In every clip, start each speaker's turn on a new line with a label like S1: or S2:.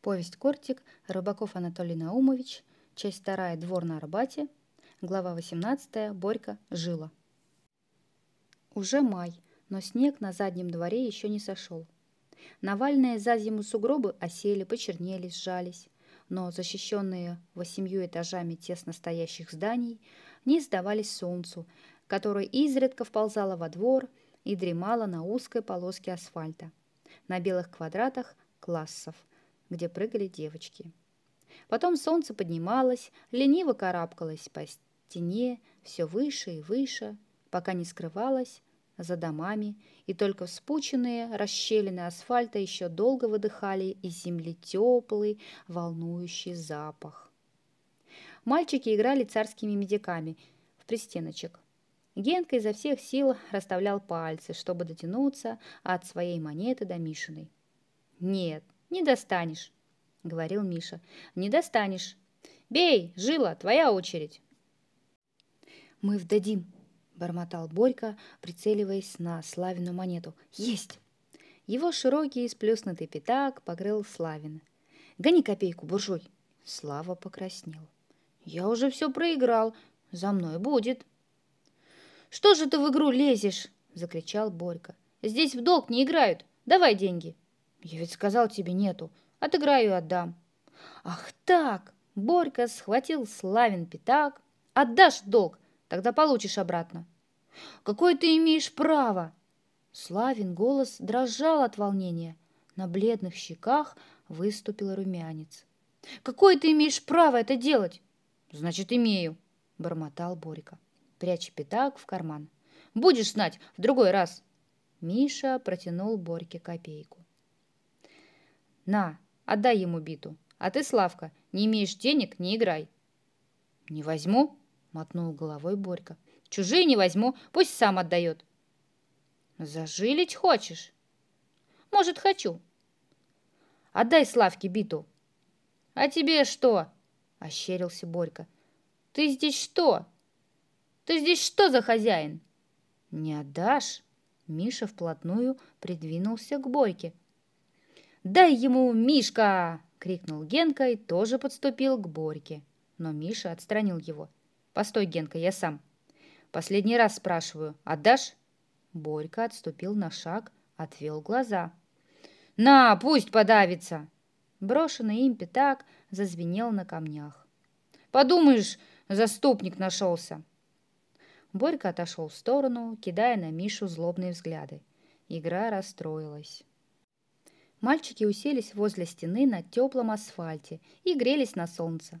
S1: Повесть «Кортик», Рыбаков Анатолий Наумович, часть вторая «Двор на Арбате», глава 18 «Борька. Жила». Уже май, но снег на заднем дворе еще не сошел. Навальные за зиму сугробы осели, почернели, сжались, но защищенные восемью этажами тесно стоящих зданий не сдавались солнцу, которое изредка вползало во двор и дремало на узкой полоске асфальта, на белых квадратах классов где прыгали девочки. Потом солнце поднималось, лениво карабкалось по стене все выше и выше, пока не скрывалось за домами, и только вспученные расщелины асфальта еще долго выдыхали из земли теплый, волнующий запах. Мальчики играли царскими медиками в пристеночек. Генка изо всех сил расставлял пальцы, чтобы дотянуться от своей монеты до Мишиной. Нет, «Не достанешь», — говорил Миша. «Не достанешь. Бей, жила, твоя очередь». «Мы вдадим», — бормотал Борька, прицеливаясь на Славину монету. «Есть!» Его широкий сплюснутый пятак покрыл Славин. «Гони копейку, буржуй!» Слава покраснел. «Я уже все проиграл. За мной будет!» «Что же ты в игру лезешь?» — закричал Борька. «Здесь в долг не играют. Давай деньги!» Я ведь сказал тебе нету. Отыграю и отдам. Ах так! Борька схватил Славин пятак. Отдашь долг, тогда получишь обратно. Какое ты имеешь право? Славин голос дрожал от волнения. На бледных щеках выступил румянец. Какое ты имеешь право это делать? Значит, имею, бормотал Борька, пряча пятак в карман. Будешь знать в другой раз. Миша протянул Борьке копейку. «На, отдай ему биту. А ты, Славка, не имеешь денег, не играй». «Не возьму», — мотнул головой Борька. «Чужие не возьму, пусть сам отдает». «Зажилить хочешь?» «Может, хочу». «Отдай Славке биту». «А тебе что?» — ощерился Борька. «Ты здесь что? Ты здесь что за хозяин?» «Не отдашь?» Миша вплотную придвинулся к Борьке. «Дай ему, Мишка!» — крикнул Генка и тоже подступил к Борьке. Но Миша отстранил его. «Постой, Генка, я сам. Последний раз спрашиваю, отдашь?» а Борька отступил на шаг, отвел глаза. «На, пусть подавится!» Брошенный им пятак зазвенел на камнях. «Подумаешь, заступник нашелся!» Борька отошел в сторону, кидая на Мишу злобные взгляды. Игра расстроилась. Мальчики уселись возле стены на теплом асфальте и грелись на солнце.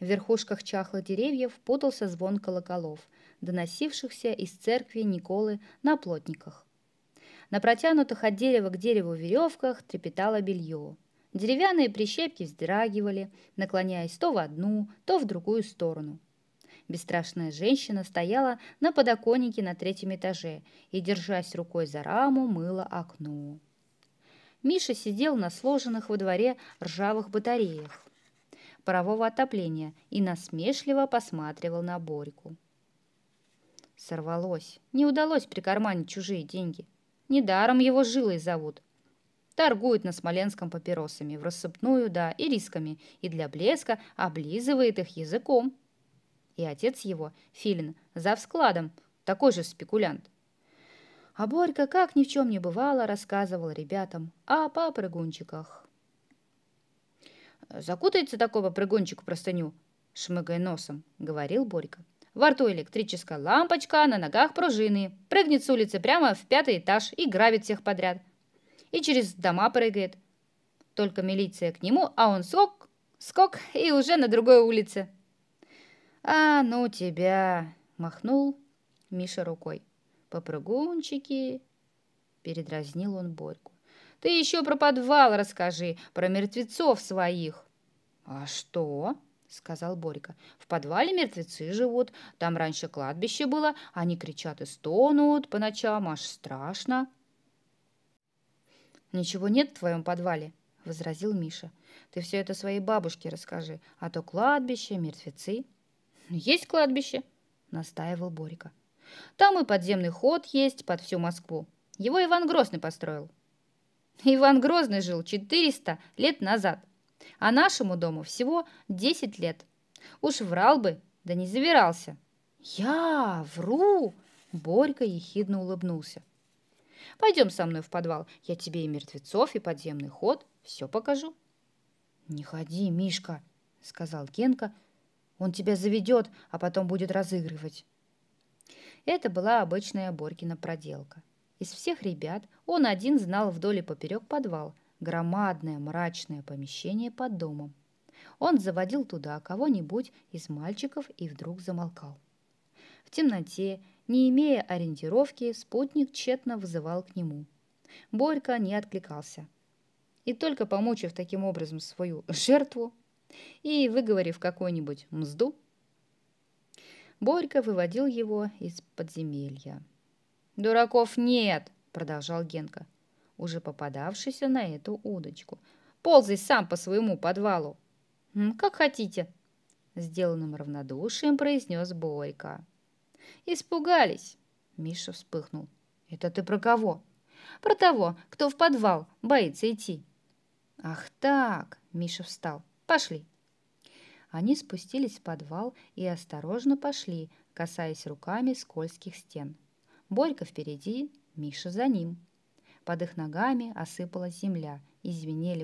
S1: В верхушках чахлых деревьев путался звон колоколов, доносившихся из церкви Николы на плотниках. На протянутых от дерева к дереву веревках трепетало белье. Деревянные прищепки вздрагивали, наклоняясь то в одну, то в другую сторону. Бесстрашная женщина стояла на подоконнике на третьем этаже и, держась рукой за раму, мыла окно. Миша сидел на сложенных во дворе ржавых батареях парового отопления и насмешливо посматривал на Борьку. Сорвалось. Не удалось прикарманить чужие деньги. Недаром его жилой зовут. Торгует на Смоленском папиросами, в рассыпную, да, и рисками, и для блеска облизывает их языком. И отец его, Филин, за вскладом такой же спекулянт. А Борька, как ни в чем не бывало, рассказывал ребятам о попрыгунчиках. «Закутается такой попрыгунчик в простыню», — шмыгая носом, — говорил Борька. «Во рту электрическая лампочка, на ногах пружины. Прыгнет с улицы прямо в пятый этаж и грабит всех подряд. И через дома прыгает. Только милиция к нему, а он скок, скок и уже на другой улице». «А ну тебя!» — махнул Миша рукой попрыгунчики!» Передразнил он Борьку. «Ты еще про подвал расскажи, про мертвецов своих!» «А что?» — сказал Борька. «В подвале мертвецы живут, там раньше кладбище было, они кричат и стонут по ночам, аж страшно». «Ничего нет в твоем подвале», — возразил Миша. «Ты все это своей бабушке расскажи, а то кладбище, мертвецы». «Есть кладбище», — настаивал Борька. Там и подземный ход есть под всю Москву. Его Иван Грозный построил. Иван Грозный жил 400 лет назад, а нашему дому всего 10 лет. Уж врал бы, да не завирался. «Я вру!» – Борька ехидно улыбнулся. «Пойдем со мной в подвал, я тебе и мертвецов, и подземный ход все покажу». «Не ходи, Мишка», – сказал Кенка. – «он тебя заведет, а потом будет разыгрывать». Это была обычная Борькина проделка. Из всех ребят он один знал вдоль и поперек подвал, громадное мрачное помещение под домом. Он заводил туда кого-нибудь из мальчиков и вдруг замолкал. В темноте, не имея ориентировки, спутник тщетно вызывал к нему. Борька не откликался. И только помучив таким образом свою жертву и выговорив какую-нибудь мзду, Борька выводил его из подземелья. «Дураков нет!» – продолжал Генка, уже попадавшийся на эту удочку. «Ползай сам по своему подвалу!» «Как хотите!» – сделанным равнодушием произнес Борька. «Испугались!» – Миша вспыхнул. «Это ты про кого?» «Про того, кто в подвал боится идти». «Ах так!» – Миша встал. «Пошли, они спустились в подвал и осторожно пошли, касаясь руками скользких стен. Борька впереди, Миша за ним. Под их ногами осыпалась земля и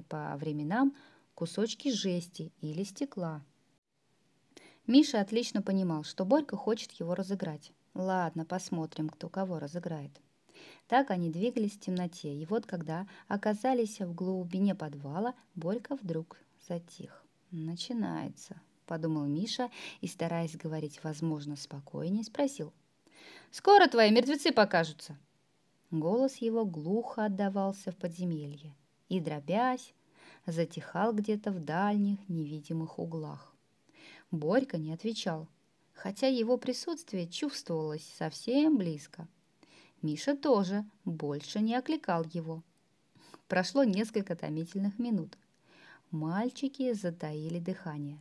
S1: по временам кусочки жести или стекла. Миша отлично понимал, что Борька хочет его разыграть. Ладно, посмотрим, кто кого разыграет. Так они двигались в темноте, и вот когда оказались в глубине подвала, Борька вдруг затих. «Начинается», — подумал Миша и, стараясь говорить, возможно, спокойнее, спросил. «Скоро твои мертвецы покажутся!» Голос его глухо отдавался в подземелье и, дробясь, затихал где-то в дальних невидимых углах. Борька не отвечал, хотя его присутствие чувствовалось совсем близко. Миша тоже больше не окликал его. Прошло несколько томительных минут. Мальчики затаили дыхание.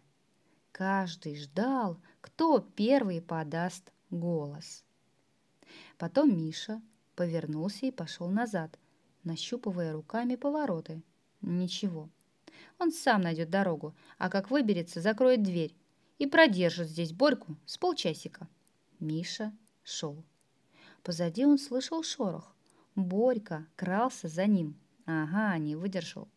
S1: Каждый ждал, кто первый подаст голос. Потом Миша повернулся и пошел назад, нащупывая руками повороты. Ничего. Он сам найдет дорогу, а как выберется, закроет дверь и продержит здесь Борьку с полчасика. Миша шел. Позади он слышал шорох. Борька крался за ним. Ага, не выдержал.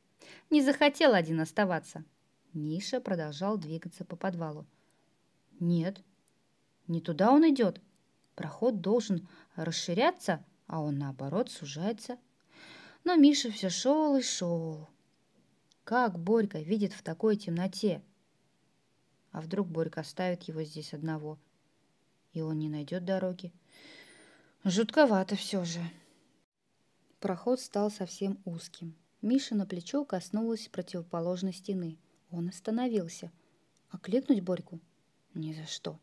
S1: Не захотел один оставаться. Миша продолжал двигаться по подвалу. Нет, не туда он идет. Проход должен расширяться, а он наоборот сужается. Но Миша все шел и шел. Как Борька видит в такой темноте? А вдруг Борька оставит его здесь одного, и он не найдет дороги? Жутковато все же. Проход стал совсем узким. Миша на плечо коснулось противоположной стены. Он остановился. Окликнуть Борьку? Ни за что.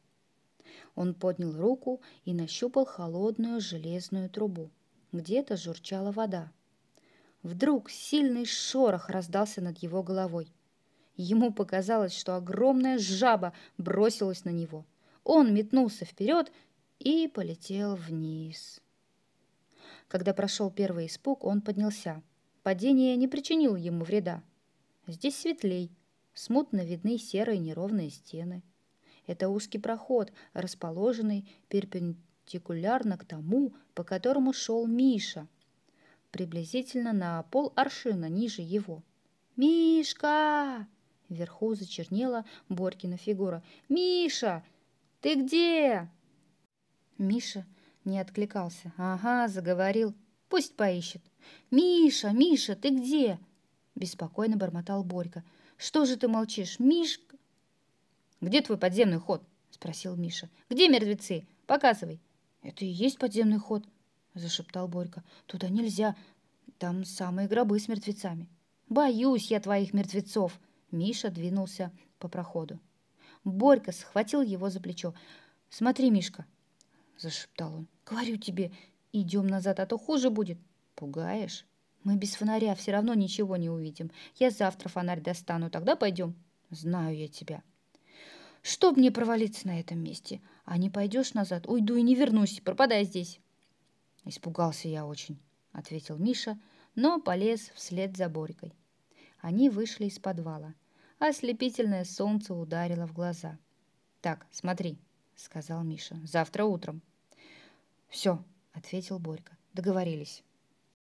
S1: Он поднял руку и нащупал холодную железную трубу. Где-то журчала вода. Вдруг сильный шорох раздался над его головой. Ему показалось, что огромная жаба бросилась на него. Он метнулся вперед и полетел вниз. Когда прошел первый испуг, он поднялся. Падение не причинило ему вреда. Здесь светлей, смутно видны серые неровные стены. Это узкий проход, расположенный перпендикулярно к тому, по которому шел Миша, приблизительно на пол аршина ниже его. «Мишка!» Вверху зачернела Боркина фигура. «Миша! Ты где?» Миша не откликался. «Ага, заговорил. Пусть поищет. «Миша, Миша, ты где?» Беспокойно бормотал Борька. «Что же ты молчишь, Мишка?» «Где твой подземный ход?» Спросил Миша. «Где мертвецы? Показывай». «Это и есть подземный ход», зашептал Борька. «Туда нельзя. Там самые гробы с мертвецами». «Боюсь я твоих мертвецов!» Миша двинулся по проходу. Борька схватил его за плечо. «Смотри, Мишка!» – зашептал он. «Говорю тебе, «Идем назад, а то хуже будет». «Пугаешь?» «Мы без фонаря все равно ничего не увидим. Я завтра фонарь достану, тогда пойдем». «Знаю я тебя». «Чтоб мне провалиться на этом месте? А не пойдешь назад? Уйду и не вернусь, пропадай здесь». «Испугался я очень», — ответил Миша, но полез вслед за Борькой. Они вышли из подвала. Ослепительное солнце ударило в глаза. «Так, смотри», — сказал Миша, — «завтра утром». «Все, ответил Борька. Договорились.